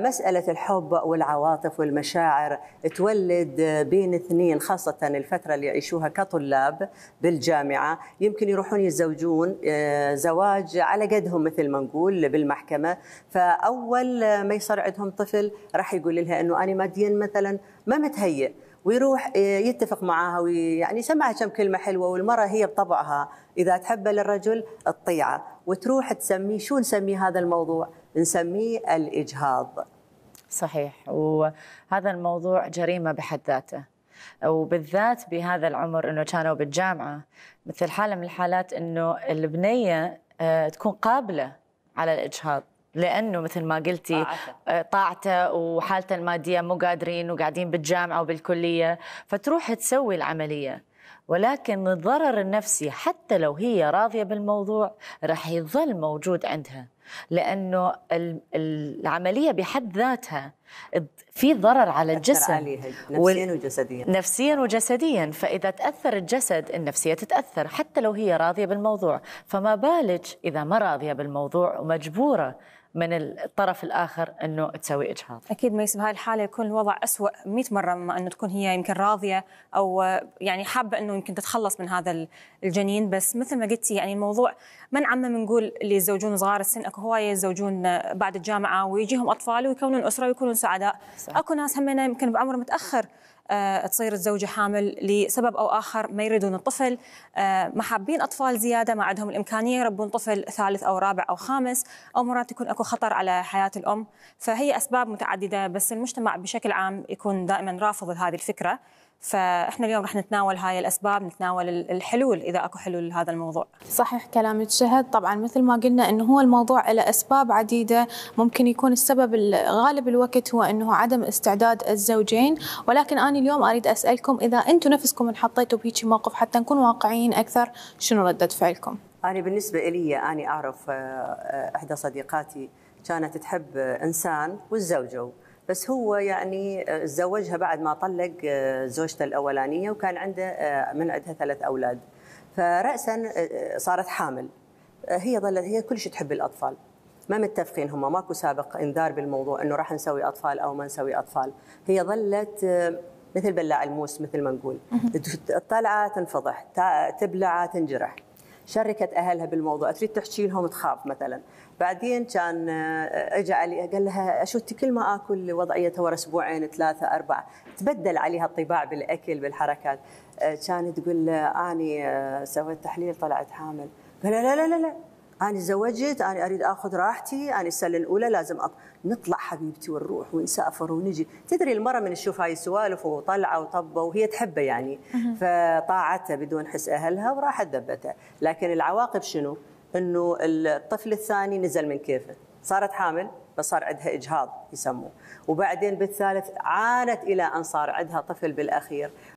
مسألة الحب والعواطف والمشاعر تولد بين اثنين خاصة الفترة اللي يعيشوها كطلاب بالجامعة يمكن يروحون يتزوجون آه، زواج على قدهم مثل ما نقول بالمحكمة فأول ما يصير عندهم طفل راح يقول لها أنه أنا ماديا مثلا ما متهيئ ويروح آه، يتفق معاها ويعني سمعها كم كلمة حلوة والمرأة هي بطبعها إذا تحب للرجل الطيعة وتروح تسميه شو نسمي هذا الموضوع نسميه الإجهاض صحيح وهذا الموضوع جريمة بحد ذاته وبالذات بهذا العمر انه كانوا بالجامعه مثل حاله من الحالات انه البنيه آه، تكون قابله على الاجهاض لانه مثل ما قلتي طاعته, آه، طاعته وحالته الماديه مو قادرين وقاعدين بالجامعه وبالكليه فتروح تسوي العمليه ولكن الضرر النفسي حتى لو هي راضية بالموضوع رح يظل موجود عندها لأنه العملية بحد ذاتها في ضرر على الجسم نفسيا وجسديا نفسيا وجسديا فإذا تأثر الجسد النفسية تتأثر حتى لو هي راضية بالموضوع فما بالك إذا ما راضية بالموضوع ومجبورة من الطرف الاخر انه تسوي اجهاض اكيد ما بهاي الحاله يكون الوضع اسوا 100 مره مما انه تكون هي يمكن راضيه او يعني حابه انه يمكن تتخلص من هذا الجنين بس مثل ما قلتي يعني الموضوع ما نعمم نقول اللي يتزوجون صغار السن اكو هوايه يتزوجون بعد الجامعه ويجيهم اطفال ويكونون اسره ويكونون سعداء صح. اكو ناس همنا يمكن بعمر متاخر آه، تصير الزوجة حامل لسبب أو آخر ما يريدون الطفل آه، ما حابين أطفال زيادة ما عندهم الإمكانية يربون طفل ثالث أو رابع أو خامس أو مرات يكون أكو خطر على حياة الأم فهي أسباب متعددة بس المجتمع بشكل عام يكون دائما رافض هذه الفكرة فاحنا اليوم رح نتناول هاي الاسباب نتناول الحلول اذا اكو حلول لهذا الموضوع صحيح كلامك شهد طبعا مثل ما قلنا انه هو الموضوع له اسباب عديده ممكن يكون السبب غالب الوقت هو انه عدم استعداد الزوجين ولكن انا اليوم اريد اسالكم اذا انتم نفسكم انحطيتوا بهيك موقف حتى نكون واقعيين اكثر شنو رده فعلكم انا بالنسبه لي انا اعرف آه، آه، احدى صديقاتي كانت تحب انسان وتزوجوا بس هو يعني آه، تزوجها بعد ما طلق آه، زوجته الاولانيه وكان عنده آه، من عندها ثلاث اولاد فراسا صارت حامل هي ظلت هي كلش تحب الاطفال ما متفقين هم ماكو سابق انذار بالموضوع انه راح نسوي اطفال او ما نسوي اطفال هي ظلت مثل بلاع الموس مثل ما نقول تطلعه تنفضح تبلع تنجرح شركت اهلها بالموضوع تريد تحكي لهم تخاف مثلا بعدين كان آه، اجى علي قال لها اشوتي كل ما اكل وضعيتها ورا اسبوعين ثلاثه اربعه تبدل عليها الطباع بالاكل بالحركات آه، كانت تقول آه، اني سويت تحليل طلعت حامل قال لا لا لا لا انا زوجت انا اريد اخذ راحتي انا السله الاولى لازم أط... نطلع حبيبتي ونروح ونسافر ونجي تدري المرة من تشوف هاي السوالف وطلعه وطبه وهي تحبه يعني فطاعتها بدون حس اهلها وراحت ذبتها لكن العواقب شنو انه الطفل الثاني نزل من كيفه صارت حامل فصار عندها اجهاض يسموه وبعدين بالثالث عانت الى ان صار عندها طفل بالاخير